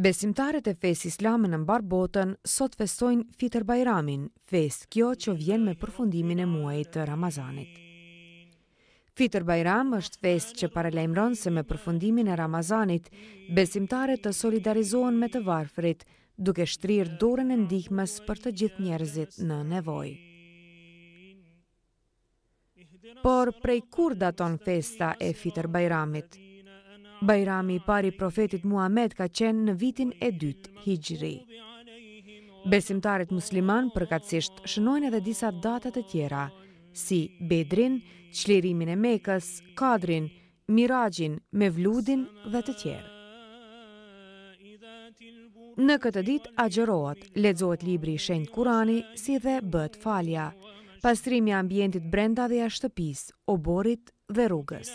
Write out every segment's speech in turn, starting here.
Besimtarët e fes islamë në mbar botën sot festojnë Fitr Bajramin, fes kjo që vjen me përfundimin e muajit të Ramazanit. Fitr Bajram është fest që paralajmëron se me përfundimin e Ramazanit, besimtarët të solidarizohen me të varfrit, duke shtrirë dorën e ndihmës për të gjithë njerëzit në nevojë por prej kur daton festa e fitër Bajramit? Bajrami pari profetit Muhammed ka qenë në vitin e dytë Hijri. Besimtarit musliman përkatsisht shënojnë edhe disa datat e tjera, si Bedrin, qlerimin e Mekës, Kadrin, Miragjin, Mevludin dhe të tjerë. Në këtë dit agjerohet, lexohet libri i shenjtë Kurani si dhe bëhet falja pastrimi ambientit brenda dhe ashtëpis, oborit dhe rrugës.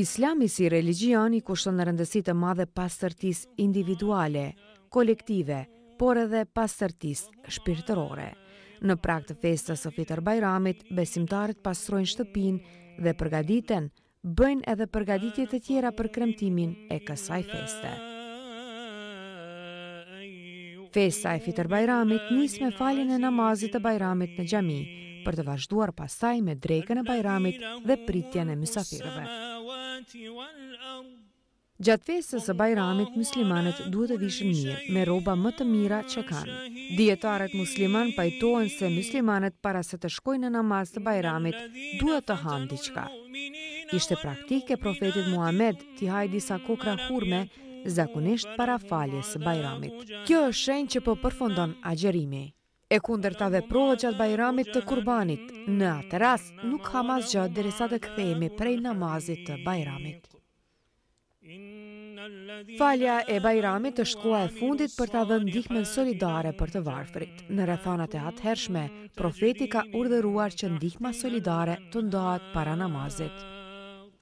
Islami si religion i kushtën në rëndësit të madhe pastërtis individuale, kolektive, por edhe pastërtis shpirëtërore. Në prak të festës së fitër bajramit, besimtarët pastrojnë shtëpin dhe përgaditen, bëjnë edhe përgaditjet e tjera për kremtimin e kësaj festët. Festa e fitër Bajramit nis me faljen e namazit të Bajramit në xhami, për të vazhduar pasaj me drekën e Bajramit dhe pritjen e mysafirëve. Gjatë festës së Bajramit, muslimanët duhet të vishë mirë, me rroba më të mira që kanë. Djetarët musliman pajtohen se muslimanët para se të shkojnë në namaz të Bajramit, duhet të hanë diçka. Ishte praktikë profetit Muhammed t'i hajë disa kokra hurme zakonisht para faljes së bajramit. Kjo është shenjë që po përfundon agjerimi. E kunder të dhe prove bajramit të kurbanit, në atë ras nuk ha mas gjatë dërisa të këthejmi prej namazit të bajramit. Falja e bajramit është kua e fundit për të dhe ndihme solidare për të varfrit. Në rëthanat e atë hershme, profeti ka urderuar që ndihme solidare të ndohat para namazit.